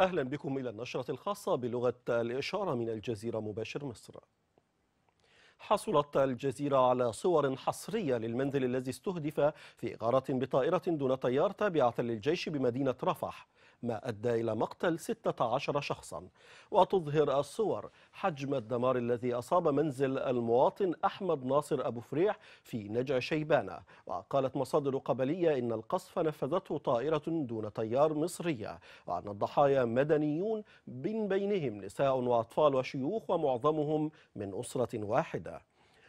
أهلا بكم إلى النشرة الخاصة بلغة الإشارة من الجزيرة مباشر مصر حصلت الجزيرة على صور حصرية للمنزل الذي استهدف في غارة بطائرة دون طيار تابعة للجيش بمدينة رفح ما أدى إلى مقتل 16 شخصا وتظهر الصور حجم الدمار الذي أصاب منزل المواطن أحمد ناصر أبو فريح في نجع شيبانة وقالت مصادر قبلية إن القصف نفذته طائرة دون طيار مصرية وأن الضحايا مدنيون من بين بينهم نساء وأطفال وشيوخ ومعظمهم من أسرة واحدة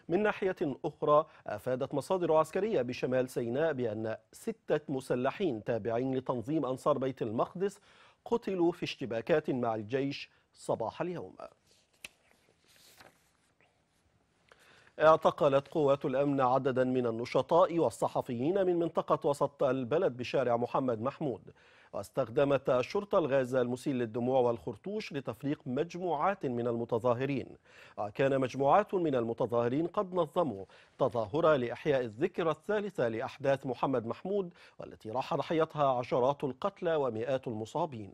من ناحية أخرى أفادت مصادر عسكرية بشمال سيناء بأن ستة مسلحين تابعين لتنظيم أنصار بيت المقدس قتلوا في اشتباكات مع الجيش صباح اليوم اعتقلت قوات الأمن عددا من النشطاء والصحفيين من منطقة وسط البلد بشارع محمد محمود واستخدمت الشرطة الغاز المسيل للدموع والخرطوش لتفريق مجموعات من المتظاهرين وكان مجموعات من المتظاهرين قد نظموا تظاهرة لإحياء الذكرى الثالثة لأحداث محمد محمود والتي راح ضحيتها عشرات القتلى ومئات المصابين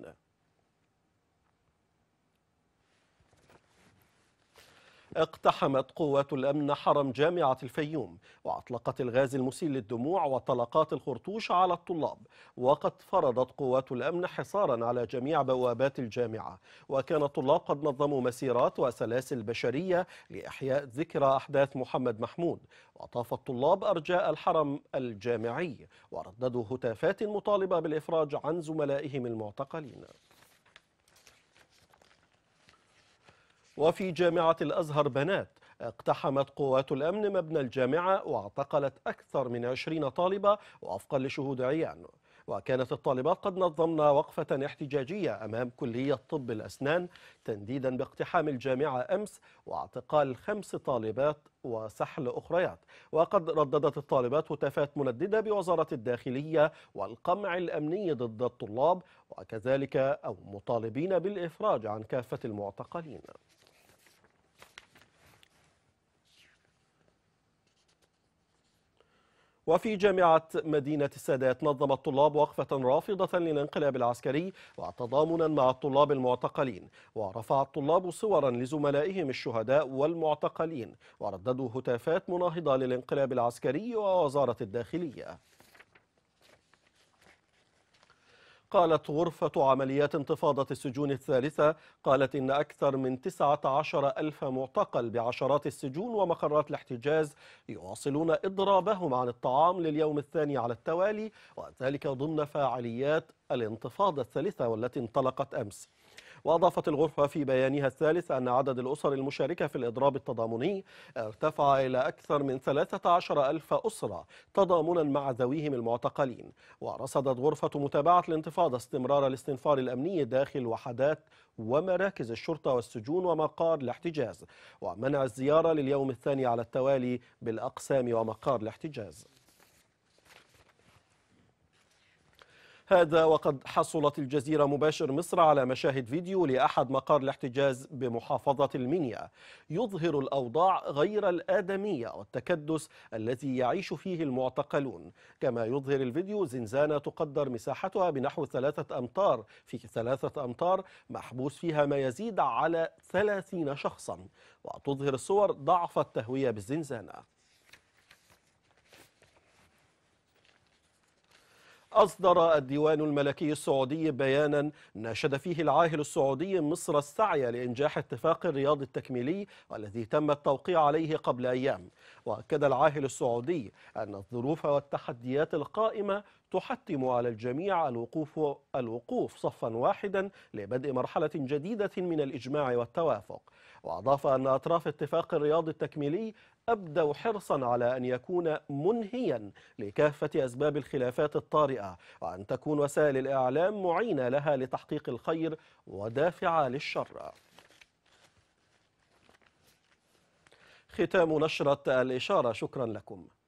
اقتحمت قوات الأمن حرم جامعة الفيوم وأطلقت الغاز المسيل للدموع وطلقات الخرطوش على الطلاب وقد فرضت قوات الأمن حصارا على جميع بوابات الجامعة وكان الطلاب قد نظموا مسيرات وسلاسل بشرية لإحياء ذكرى أحداث محمد محمود وطاف الطلاب أرجاء الحرم الجامعي ورددوا هتافات مطالبة بالإفراج عن زملائهم المعتقلين وفي جامعة الأزهر بنات اقتحمت قوات الأمن مبنى الجامعة واعتقلت أكثر من 20 طالبة وفقا لشهود عيان وكانت الطالبات قد نظمن وقفة احتجاجية أمام كلية طب الأسنان تنديدا باقتحام الجامعة أمس واعتقال خمس طالبات وسحل أخريات وقد رددت الطالبات هتافات منددة بوزارة الداخلية والقمع الأمني ضد الطلاب وكذلك أو مطالبين بالإفراج عن كافة المعتقلين وفي جامعة مدينة السادات نظم الطلاب وقفة رافضة للانقلاب العسكري وتضامنا مع الطلاب المعتقلين ورفع الطلاب صورا لزملائهم الشهداء والمعتقلين ورددوا هتافات مناهضة للانقلاب العسكري ووزارة الداخلية قالت غرفة عمليات انتفاضة السجون الثالثة قالت إن أكثر من 19 ألف معتقل بعشرات السجون ومقرات الاحتجاز يواصلون إضرابهم عن الطعام لليوم الثاني على التوالي وذلك ضمن فاعليات الانتفاضة الثالثة والتي انطلقت أمس وأضافت الغرفة في بيانها الثالث أن عدد الأسر المشاركة في الإضراب التضامني ارتفع إلى أكثر من 13 ألف أسرة تضامنا مع ذويهم المعتقلين ورصدت غرفة متابعة الانتفاضة استمرار الاستنفار الأمني داخل وحدات ومراكز الشرطة والسجون ومقار الاحتجاز ومنع الزيارة لليوم الثاني على التوالي بالأقسام ومقار الاحتجاز هذا وقد حصلت الجزيرة مباشر مصر على مشاهد فيديو لأحد مقار الاحتجاز بمحافظة المنيا يظهر الأوضاع غير الآدمية والتكدس الذي يعيش فيه المعتقلون كما يظهر الفيديو زنزانة تقدر مساحتها بنحو ثلاثة أمتار في ثلاثة أمتار محبوس فيها ما يزيد على ثلاثين شخصا وتظهر الصور ضعف التهوية بالزنزانة أصدر الديوان الملكي السعودي بيانا ناشد فيه العاهل السعودي مصر السعي لإنجاح اتفاق الرياض التكميلي الذي تم التوقيع عليه قبل أيام وأكد العاهل السعودي أن الظروف والتحديات القائمة تحتم على الجميع الوقوف الوقوف صفا واحدا لبدء مرحلة جديدة من الإجماع والتوافق وأضاف أن أطراف اتفاق الرياض التكميلي أبدوا حرصا على أن يكون منهيا لكافة أسباب الخلافات الطارئة وأن تكون وسائل الإعلام معينة لها لتحقيق الخير ودافعة للشر ختام نشرة الإشارة شكرا لكم